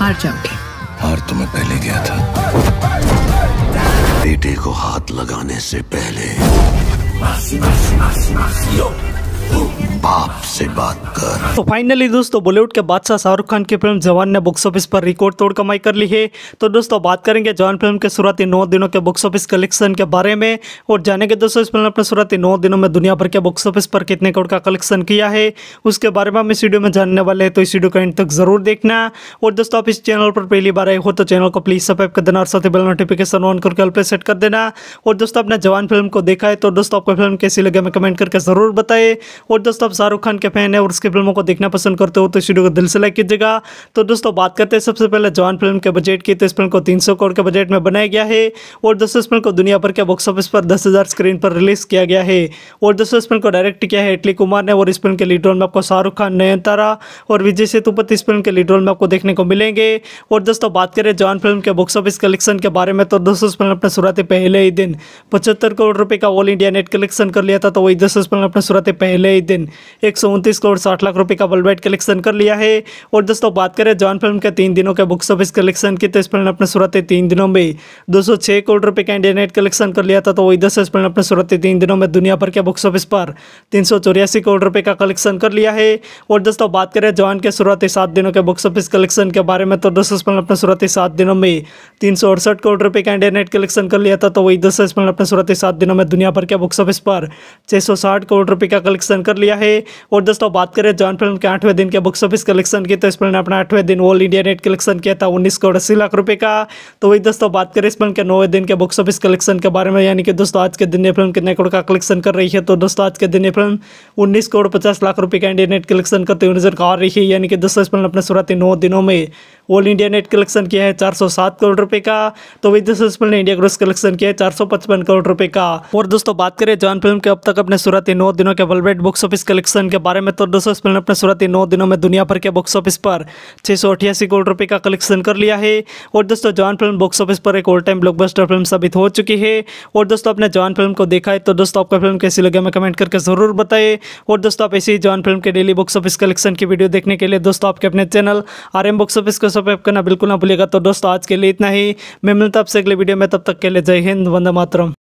हार जाओगे हार तुम्हें तो पहले गया था बेटे को हाथ लगाने से पहले बाप से बात कर तो फाइनली दोस्तों बॉलीवुड के बादशाह शाहरुख खान की फिल्म जवान ने बुक्स ऑफिस पर रिकॉर्ड तोड़ कमाई कर ली है तो दोस्तों बात करेंगे जवान फिल्म के शुरुआती नौ दिनों के बुक्स ऑफिस कलेक्शन के बारे में और जानेंगे दोस्तों इस फिल्म ने अपने शुरुआती नौ दिनों में दुनिया भर के बुक्स ऑफिस पर कितने करोड़ का कलेक्शन किया है उसके बारे में हम इस वीडियो में जानने वाले हैं तो इस वीडियो का एंड तक जरूर देखना और दोस्तों आप इस चैनल पर पहली बार आए हो तो चैनल को प्लीज सब्सक्राइब कर देना और साथ ही बेल नोटिफिकेशन ऑन करके अल पे सेट कर देना और दोस्तों आपने जवान फिल्म को देखा है तो दोस्तों आपको फिल्म कैसी लगे हमें कमेंट करके जरूर बताएं और दोस्तों आप शाहरुख खान के के फैन है और उसके फिल्मों को देखना पसंद करते हो तो इस वीडियो को दिल से लाइक कीजिएगा तो दोस्तों बात करते हैं सबसे पहले जवान फिल्म के बजट की तो इस फिल्म को तीन करोड़ के बजट में बनाया गया है और दोस्तों इस फिल्म को दुनिया भर के बॉक्स ऑफिस पर दस स्क्रीन पर रिलीज किया गया है और दोस्तों इस फिल्म को डायरेक्ट किया है इटली कुमार ने और इस फिल्म के लीड रोल में आपको शाहरुख खान नयनतारा और विजय सेतुपति इस फिल्म के लीड रोल में आपको देखने को मिलेंगे और दोस्तों बात करें जवान फिल्म के बॉक्स ऑफिस कलेक्शन के बारे में तो दोस्तों फिल्म अपने शुरुआती पहले ही दिन पचहत्तर करोड़ रुपए का ऑल इंडिया नेट कलेक्शन कर लिया था तो वही दोस्तों फिल्म अपने शुरुआती पहले ही दिन एक सौ उनतीस करोड़ साठ लाख रुपए का वर्ल्ड कलेक्शन कर लिया है और दोस्तों बात करें जॉन फिल्म के तीन दिनों के बुक्स ऑफिस कलेक्शन की तो इस फिल्म ने अपने सूरत तीन दिनों में दो करोड़ रुपये का इंडिया नेट कलेक्शन कर लिया था तो वही दोस्तों इस फिल्म ने अपने सूरत तीन दिनों में दुनिया भर के बुक्स ऑफिस पर तीन करोड़ रुपये का कलेक्शन कर लिया है और दोस्तों बात करें जॉन के शुरुआती सात दिनों के बुक्स ऑफिस कलेक्शन के बारे में तो दोस्तों इस फिल्म ने अपने शुरुआती सात दिनों में तीन सौ अड़सठ करोड़ रुपये का इंडिया नेट कलेक्शन कर लिया था तो वही दोस्तों इस फिल्म ने अपने शुरुआती सात दिनों में दुनिया भर के बुक्स ऑफिस पर छः सौ साठ करोड़ रुपये का कलेक्शन कर लिया है और दोस्तों बात करें जॉन फिल्म के आठवें दिन के बुक्स ऑफिस कलेक्शन की तो इस फिल्म ने अपना आठवें दिन ऑल इंडिया नेट कलेक्शन किया था उन्नीस करोड़ अस्सी लाख रुपए का तो वही दोस्तों बात करें इस फिल्म के नौवें दिन के बुक्स ऑफिस कलेक्शन के बारे में यानी कि दोस्तों आज के दिन ये फिल्म कितने करोड़ का कलेक्शन कर रही है तो दोस्तों आज के दिन ये फिल्म उन्नीस करोड़ पचास लाख रुपये का इंडिया नेट कलेक्शन करते हुए नजर आ रही है यानी कि दोस्तों इस फिल्म ने अपने शुरुआती नौ दिनों में ऑल इंडिया नेट कलेक्शन किया है 407 करोड़ रुपए का तो वही दोस्तों इस फिल्म ने इंडिया ग्रोस कलेक्शन किया है 455 करोड़ रुपए का और दोस्तों बात करें जॉन फिल्म के अब तक अपने शुरुआती नौ दिनों के वर्ल्ड बुक्स ऑफिस कलेक्शन के बारे में तो दोस्तों इस फिल्म ने अपने शुरुआती नौ दिनों में दुनिया भर के बॉक्स ऑफिस पर छः सौ अठासी करोड़ रुपये का कलेक्शन कर लिया है और दोस्तों जवान फिल्म बॉक्स ऑफिस पर एक ऑल टाइम ब्लॉकबस्टर फिल्म साबित हो चुकी है और दोस्तों आपने जवान फिल्म को देखा है तो दोस्तों आपका फिल्म कैसी लगे हमें कमेंट करके जरूर बताए और दोस्तों आप ऐसी जवान फिल्म के डेली बॉक्स ऑफिस कलेक्शन की वीडियो देखने के लिए दोस्तों आपके अपने channel R M box office को सब्सक्राइब करना बिल्कुल ना भूलेगा तो दोस्तों आज के लिए इतना ही मैं मिलता आपसे अगले वीडियो में तब तक के लिए जय हिंद वंदे मातरम